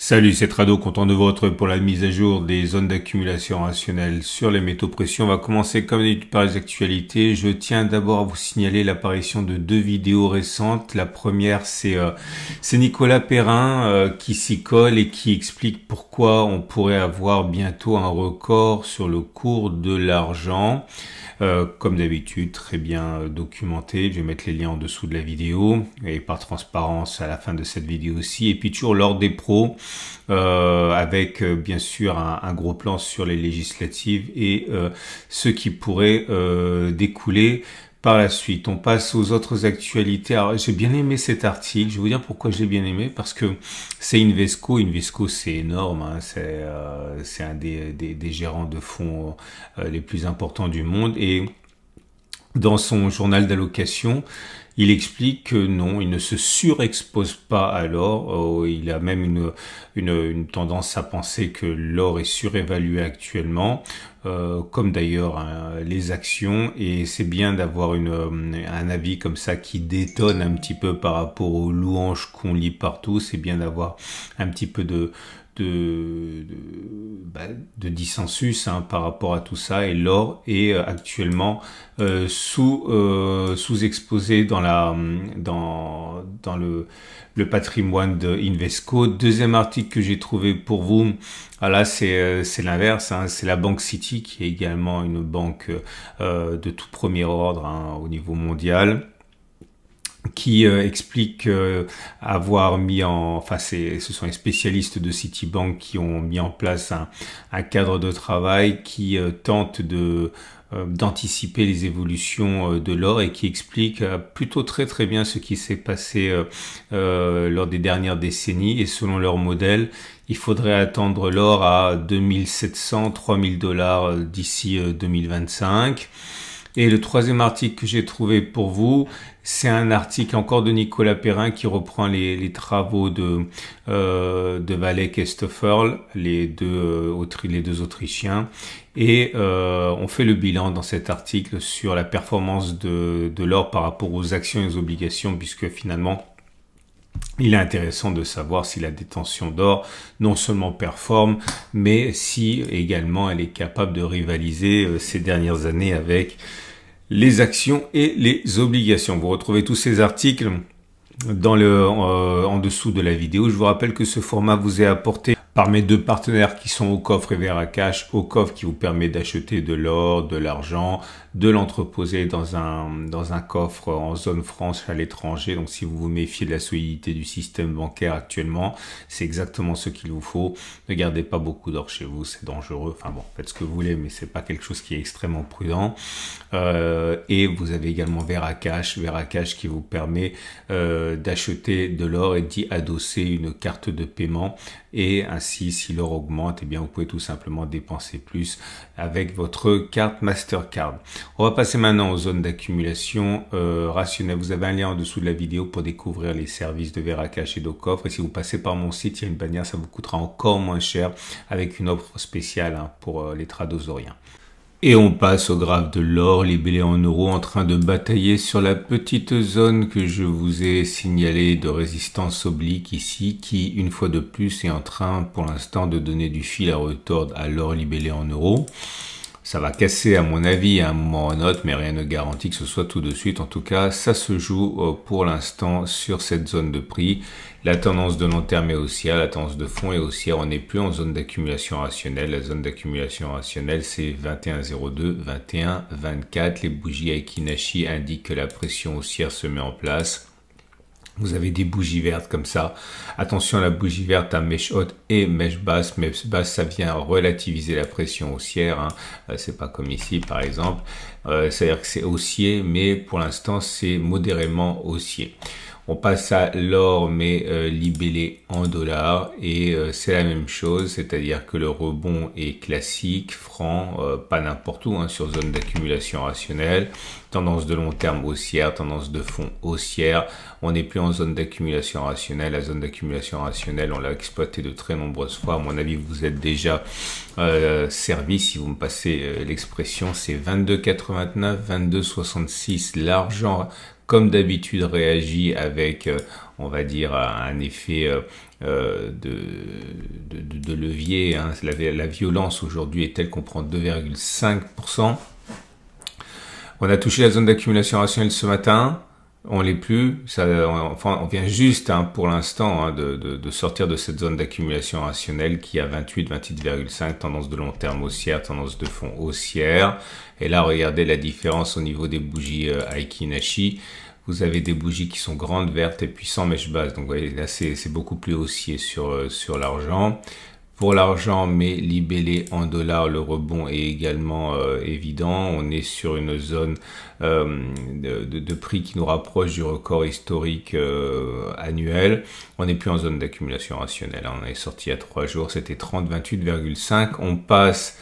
Salut, c'est Trado, content de vous retrouver pour la mise à jour des zones d'accumulation rationnelle sur les métaux pressions. On va commencer comme d'habitude par les actualités. Je tiens d'abord à vous signaler l'apparition de deux vidéos récentes. La première, c'est euh, Nicolas Perrin euh, qui s'y colle et qui explique pourquoi on pourrait avoir bientôt un record sur le cours de l'argent. Euh, comme d'habitude, très bien documenté. Je vais mettre les liens en dessous de la vidéo et par transparence à la fin de cette vidéo aussi. Et puis toujours lors des pros. Euh, avec euh, bien sûr un, gros plan sur les législatives et euh, ce qui pourrait découler par la suite. On passe aux autres actualités. j'ai bien aimé cet article. Je vais vous dire pourquoi j'ai bien aimé. Parce que c'est Invesco. Invesco, c'est énorme. Hein. C'est un des, des, gérants de fonds les plus importants du monde. Et dans son journal d'allocation, il explique que non, il ne se surexpose pas à l'or. Oh, il a même une, tendance à penser que l'or est surévalué actuellement. Euh, comme d'ailleurs hein, les actions. Et c'est bien d'avoir une euh, un avis comme ça qui détonne un petit peu par rapport aux louanges qu'on lit partout. C'est bien d'avoir un petit peu de, de, de, bah, de dissensus hein, par rapport à tout ça et l'or est euh, actuellement sous sous exposé dans la dans dans le patrimoine de Invesco deuxième article que j'ai trouvé pour vous ah là c'est l'inverse hein, c'est la banque City qui est également une banque euh, de tout premier ordre hein, au niveau mondial qui euh, explique euh, avoir mis en, enfin ce sont les spécialistes de Citibank qui ont mis en place un, un cadre de travail qui euh, tente de d'anticiper les évolutions de l'or et qui explique plutôt très très bien ce qui s'est passé lors des dernières décennies et selon leur modèle il faudrait attendre l'or à 2700 3000 dollars d'ici 2025 et le troisième article que j'ai trouvé pour vous, c'est un article encore de Nicolas Perrin qui reprend les, travaux de, euh, de Valek et Stofferl, les deux, euh, les deux Autrichiens. Et euh, on fait le bilan dans cet article sur la performance de, de l'or par rapport aux actions et aux obligations, puisque finalement, il est intéressant de savoir si la détention d'or non seulement performe, mais si également elle est capable de rivaliser euh, ces dernières années avec les actions et les obligations. Vous retrouvez tous ces articles dans le, euh, en dessous de la vidéo. Je vous rappelle que ce format vous est apporté par mes deux partenaires qui sont au coffre et Veracash, Cash, au coffre qui vous permet d'acheter de l'or, de l'argent, de l'entreposer dans un, dans un coffre en zone France à l'étranger. Donc si vous vous méfiez de la solidité du système bancaire actuellement, c'est exactement ce qu'il vous faut. Ne gardez pas beaucoup d'or chez vous, c'est dangereux. Enfin bon, faites ce que vous voulez, mais c'est pas quelque chose qui est extrêmement prudent. Euh, et vous avez également Veracash, Cash, qui vous permet euh, d'acheter de l'or et d'y adosser une carte de paiement et ainsi si l'heure augmente, et eh bien, vous pouvez tout simplement dépenser plus avec votre carte Mastercard. On va passer maintenant aux zones d'accumulation euh, rationnelles. Vous avez un lien en dessous de la vidéo pour découvrir les services de Veracash et d'Ocoffre. Et si vous passez par mon site, il y a une bannière, ça vous coûtera encore moins cher avec une offre spéciale hein, pour euh, les tradosauriens. Et on passe au grave de l'or, libellé en euros en train de batailler sur la petite zone que je vous ai signalée de résistance oblique ici, qui une fois de plus est en train pour l'instant de donner du fil à retordre à l'or libellé en euros. Ça va casser à mon avis à un moment en mais rien ne garantit que ce soit tout de suite. En tout cas, ça se joue euh, pour l'instant sur cette zone de prix. La tendance de long terme est haussière, la tendance de fond est haussière. On n'est plus en zone d'accumulation rationnelle. La zone d'accumulation rationnelle, c'est 21,02, 21,24. 24. Les bougies Aikinashi indiquent que la pression haussière se met en place. Vous avez des bougies vertes comme ça. Attention la bougie verte à mèche haute et mèche basse. Mèche basse, ça vient relativiser la pression haussière. Hein. Euh, c'est pas comme ici, par exemple. Euh, c'est-à-dire que c'est haussier, mais pour l'instant, c'est modérément haussier. On passe à l'or mais euh, libellé en dollars et euh, c'est la même chose, c'est-à-dire que le rebond est classique, franc, euh, pas n'importe où hein, sur zone d'accumulation rationnelle, tendance de long terme haussière, tendance de fond haussière. On n'est plus en zone d'accumulation rationnelle. La zone d'accumulation rationnelle, on l'a exploité de très nombreuses fois. À mon avis, vous êtes déjà servi si vous me passez l'expression. C'est 22,89, 22,66. L'argent comme d'habitude, réagit avec, euh, on va dire, un effet euh, euh, de, de, de levier. Hein. La, la violence aujourd'hui est telle qu'on prend 2,5%. On a touché la zone d'accumulation rationnelle ce matin on l'est plus. Ça, on, enfin, on vient juste, hein, pour l'instant, hein, de, sortir de cette zone d'accumulation rationnelle qui a 28, 28,5, tendance de long terme haussière, tendance de fond haussière. Et là, regardez la différence au niveau des bougies euh, Aikinashi. Vous avez des bougies qui sont grandes, vertes et puis sans mèche basse. Donc, vous voyez, là, c'est beaucoup plus haussier sur, euh, sur l'argent. Pour l'argent, mais libellé en dollars, le rebond est également euh, évident. On est sur une zone euh, de, prix qui nous rapproche du record historique euh, annuel. On n'est plus en zone d'accumulation rationnelle. Hein. On est sorti à trois jours, c'était 30,28,5. On passe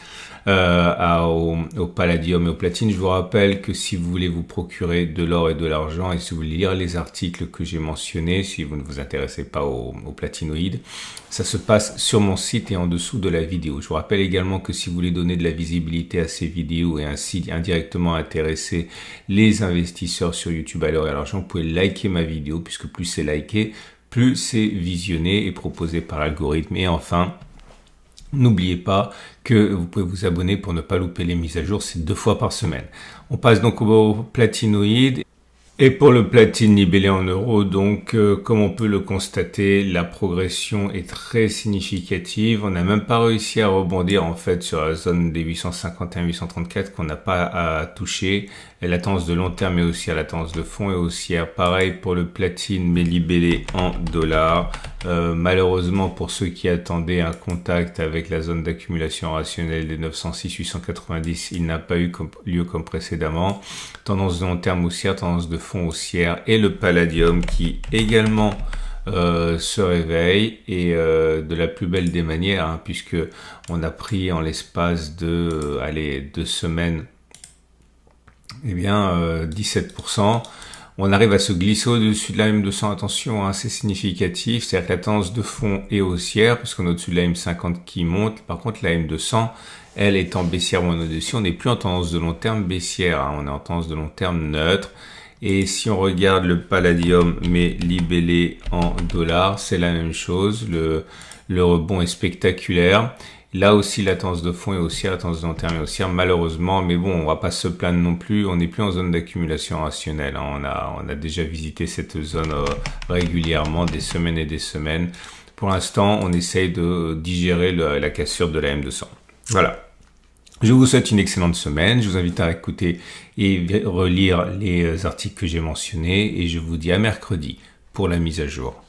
euh, au, au, palladium et au platine. Je vous rappelle que si vous voulez vous procurer de l'or et de l'argent et si vous voulez lire les articles que j'ai mentionnés, si vous ne vous intéressez pas au, au platinoïde, ça se passe sur mon site et en dessous de la vidéo. Je vous rappelle également que si vous voulez donner de la visibilité à ces vidéos et ainsi indirectement intéresser les investisseurs sur YouTube à l'or et à l'argent, vous pouvez liker ma vidéo puisque plus c'est liké, plus c'est visionné et proposé par l'algorithme. Et enfin, N'oubliez pas que vous pouvez vous abonner pour ne pas louper les mises à jour, c'est deux fois par semaine. On passe donc au platinoïde et pour le platine libellé en euros, donc euh, comme on peut le constater, la progression est très significative. On n'a même pas réussi à rebondir en fait sur la zone des 851-834 qu'on n'a pas à toucher. La tendance de long terme est aussi à la tendance de fond et haussière. pareil pour le platine mais libellé en dollars. Euh, malheureusement pour ceux qui attendaient un contact avec la zone d'accumulation rationnelle des 906-890, il n'a pas eu lieu comme précédemment. Tendance de long terme haussière, tendance de fond haussière et le palladium qui également euh, se réveille et euh, de la plus belle des manières hein, puisque on a pris en l'espace de euh, deux semaines et eh bien 17% on arrive à se glisser au-dessus de la M200 attention hein, c'est significatif c'est à dire que la tendance de fond est haussière parce qu'on est au-dessus de la M50 qui monte par contre la M200 elle est en baissière ou en au-dessus on n'est plus en tendance de long terme baissière hein. on est en tendance de long terme neutre et si on regarde le palladium mais libellé en dollars, c'est la même chose. Le, le rebond est spectaculaire. Là aussi, la de fond est aussi la tendance de est haussière, malheureusement. Mais bon, on va pas se plaindre non plus. On n'est plus en zone d'accumulation rationnelle. Hein. On, a, on a déjà visité cette zone euh, régulièrement, des semaines et des semaines. Pour l'instant, on essaye de digérer la cassure de la M200. Voilà. Je vous souhaite une excellente semaine. Je vous invite à écouter et relire les articles que j'ai mentionnés et je vous dis à mercredi pour la mise à jour.